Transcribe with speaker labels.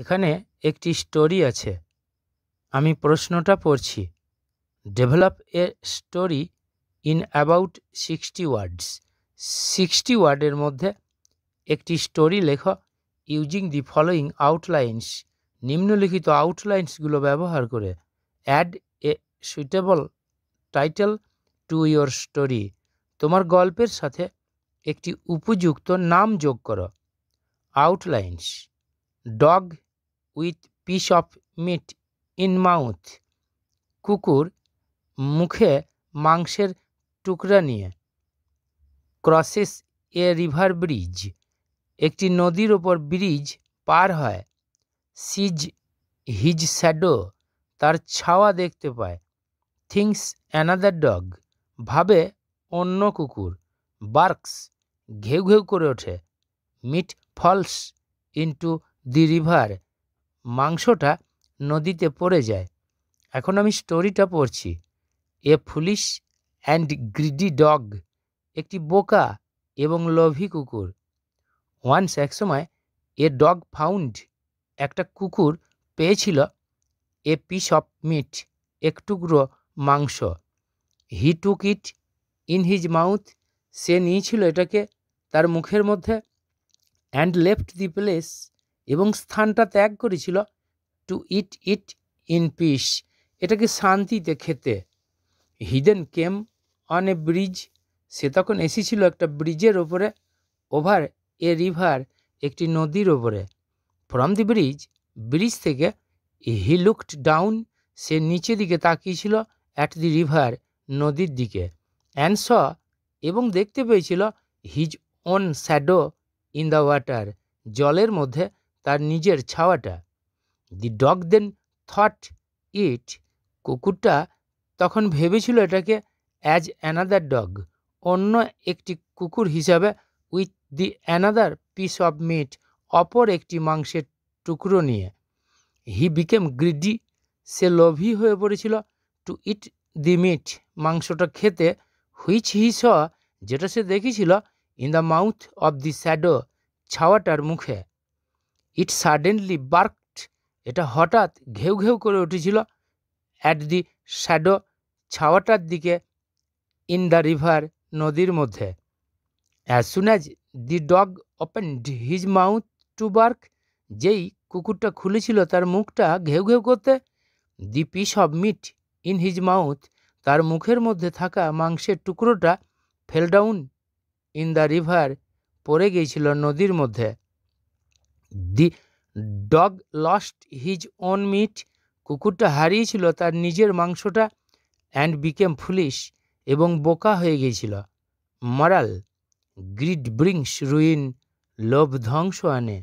Speaker 1: এখানে একটি স্টোরি আছে আমি প্রশ্নটা পড়ছি develop a story in about sixty words sixty ওয়ার্ডের মধ্যে একটি স্টোরি লেখো ইউজিং দি ফলোয়িং আউটলাইন্স নিম্নলিখিত আউটলাইন্সগুলো ব্যবহার করে add a suitable title to your story তোমার গল্পের সাথে একটি উপযুক্ত নাম যোগ করো outlines dog with piece of meat in mouth কুকুর মুখে মাংসের টুকরা নিয়ে ক্রসেস এ রিভার ব্রিজ একটি নদীর ওপর ব্রিজ পার হয় সিজ হিজ শ্যাডো তার ছাওয়া দেখতে পায় থিংস অ্যানাদার ডগ ভাবে অন্য কুকুর বার্কস ঘেউ ঘেউ করে ওঠে meat falls into the river মাংসটা নদীতে পড়ে যায় এখন আমি স্টোরিটা পড়ছি a foolish and greedy dog একটি বোকা এবং লোভী কুকুর ওয়ান্স একসময় এ ডগ ফাউন্ড একটা কুকুর পেয়েছিল এ পিস অফ মিট এক টুকরো মাংস he took it in his mouth সে নিয়েছিল এটাকে তার মুখের মধ্যে অ্যান্ড লেফট দি প্লেস এবং স্থানটা ত্যাগ করেছিল to eat it in peace এটাকে শান্তিতে খেতে he then came on a bridge সে তখন এসেছিল একটা ব্রিজের ওপরে ওভার এ রিভার একটি নদীর ওপরে ফ্রম দি ব্রিজ ব্রিজ থেকে হি লুকড ডাউন সে নিচে দিকে তাকিয়েছিল অ্যাট দি রিভার নদীর দিকে অ্যান্ড স এবং দেখতে পেয়েছিল his own shadow in the water জলের মধ্যে তার নিজের ছাওয়াটা দি ডগ দেন থট ইট কুকুরটা তখন ভেবেছিল এটাকে অ্যাজ অ্যানাদার ডগ অন্য একটি কুকুর হিসাবে with the another piece of meat অপর একটি মাংসের টুকরো নিয়ে হি বিকেম গ্রিডি সে লোভী হয়ে পড়েছিল টু ইট দি মিট মাংসটা খেতে হুইচ হি স যেটা সে দেখেছিল in the mouth of the shadow water মুখে ইট সাডেনলি বার্কড এটা হঠাৎ ঘেউ ঘেউ করে উঠেছিল অ্যাট দি শ্যাডো ছাওয়াটার দিকে ইন দ্য রিভার নদীর মধ্যে as soon as the dog opened his mouth to bark যেই কুকুরটা খুলেছিল তার মুখটা ঘেউ ঘেউ করতে the piece of meat in his mouth তার মুখের মধ্যে থাকা মাংসের টুকরোটা ফেলডাউন ইন দ্য রিভার পড়ে গিয়েছিল নদীর মধ্যে the dog lost his own meat কুকুরটা হারিয়েছিল তার নিজের মাংসটা অ্যান্ড বিকেম ফুলিশ এবং বোকা হয়ে গিয়েছিল মরাল গ্রিড ব্রিংস রুইন লোভ ধ্বংস আনে